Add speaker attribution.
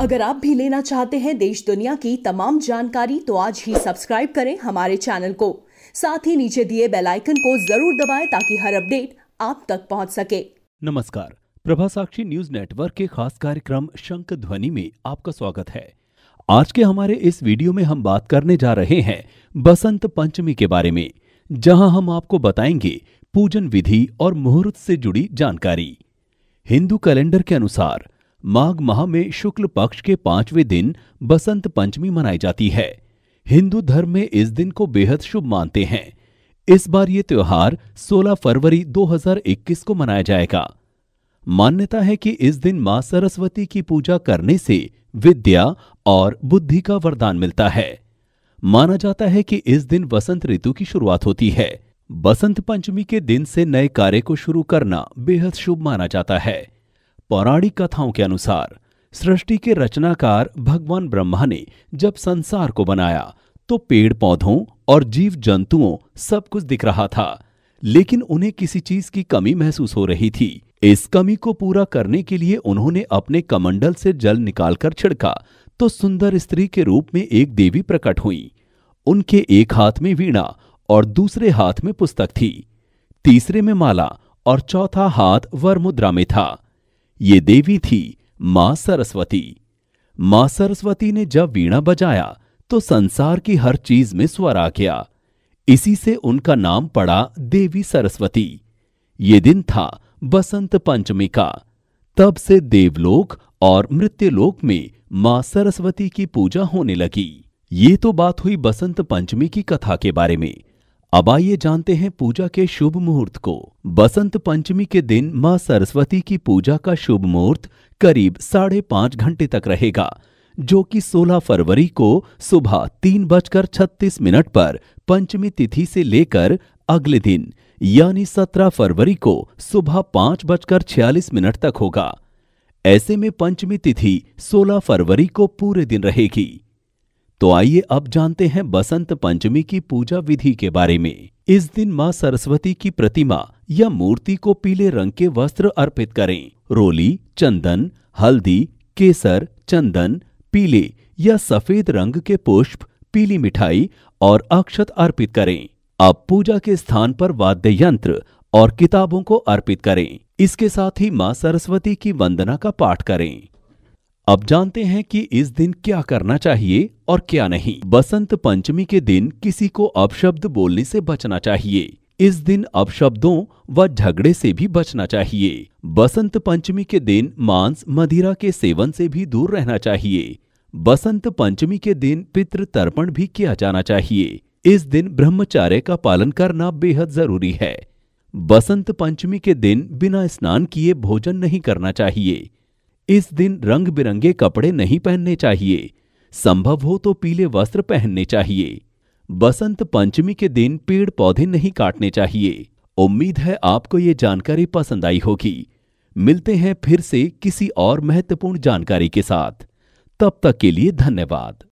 Speaker 1: अगर आप भी लेना चाहते हैं देश दुनिया की तमाम जानकारी तो आज ही सब्सक्राइब करें हमारे चैनल को साथ ही नीचे दिए बेल आइकन को जरूर दबाएं ताकि हर अपडेट आप तक पहुंच सके नमस्कार प्रभा साक्षी न्यूज नेटवर्क के खास कार्यक्रम शंख ध्वनि में आपका स्वागत है आज के हमारे इस वीडियो में हम बात करने जा रहे हैं बसंत पंचमी के बारे में जहां हम आपको बताएंगे पूजन विधि और मुहूर्त से जुड़ी जानकारी हिंदू कैलेंडर के अनुसार माघ माह में शुक्ल पक्ष के पांचवें दिन बसंत पंचमी मनाई जाती है हिंदू धर्म में इस दिन को बेहद शुभ मानते हैं इस बार ये त्योहार 16 फरवरी 2021 को मनाया जाएगा मान्यता है कि इस दिन मां सरस्वती की पूजा करने से विद्या और बुद्धि का वरदान मिलता है माना जाता है कि इस दिन वसंत ऋतु की शुरुआत होती है बसंत पंचमी के दिन से नए कार्य को शुरू करना बेहद शुभ माना जाता है पौराणिक कथाओं के अनुसार सृष्टि के रचनाकार भगवान ब्रह्मा ने जब संसार को बनाया तो पेड़ पौधों और जीव जंतुओं सब कुछ दिख रहा था लेकिन उन्हें किसी चीज की कमी महसूस हो रही थी इस कमी को पूरा करने के लिए उन्होंने अपने कमंडल से जल निकालकर छिड़का तो सुंदर स्त्री के रूप में एक देवी प्रकट हुई उनके एक हाथ में वीणा और दूसरे हाथ में पुस्तक थी तीसरे में माला और चौथा हाथ वर मुद्रा में था ये देवी थी मां सरस्वती मां सरस्वती ने जब वीणा बजाया तो संसार की हर चीज में स्वर आ गया इसी से उनका नाम पड़ा देवी सरस्वती ये दिन था बसंत पंचमी का तब से देवलोक और मृत्युलोक में मां सरस्वती की पूजा होने लगी ये तो बात हुई बसंत पंचमी की कथा के बारे में अब आइए जानते हैं पूजा के शुभ मुहूर्त को बसंत पंचमी के दिन मां सरस्वती की पूजा का शुभ मुहूर्त करीब साढ़े पांच घंटे तक रहेगा जो कि 16 फरवरी को सुबह तीन बजकर छत्तीस मिनट पर पंचमी तिथि से लेकर अगले दिन यानी 17 फरवरी को सुबह पांच बजकर छियालीस मिनट तक होगा ऐसे में पंचमी तिथि 16 फरवरी को पूरे दिन रहेगी तो आइए अब जानते हैं बसंत पंचमी की पूजा विधि के बारे में इस दिन माँ सरस्वती की प्रतिमा या मूर्ति को पीले रंग के वस्त्र अर्पित करें रोली चंदन हल्दी केसर चंदन पीले या सफेद रंग के पुष्प पीली मिठाई और अक्षत अर्पित करें अब पूजा के स्थान पर वाद्य यंत्र और किताबों को अर्पित करें इसके साथ ही माँ सरस्वती की वंदना का पाठ करें अब जानते हैं कि इस दिन क्या करना चाहिए और क्या नहीं बसंत पंचमी के दिन किसी को अपशब्द बोलने से बचना चाहिए इस दिन अपशब्दों व झगड़े से भी बचना चाहिए बसंत पंचमी के दिन मांस मदिरा के सेवन से भी दूर रहना चाहिए बसंत पंचमी के दिन पितृ तर्पण भी किया जाना चाहिए इस दिन ब्रह्मचार्य का पालन करना बेहद जरूरी है बसंत पंचमी के दिन बिना स्नान किए भोजन नहीं करना चाहिए इस दिन रंग बिरंगे कपड़े नहीं पहनने चाहिए संभव हो तो पीले वस्त्र पहनने चाहिए बसंत पंचमी के दिन पेड़ पौधे नहीं काटने चाहिए उम्मीद है आपको ये जानकारी पसंद आई होगी मिलते हैं फिर से किसी और महत्वपूर्ण जानकारी के साथ तब तक के लिए धन्यवाद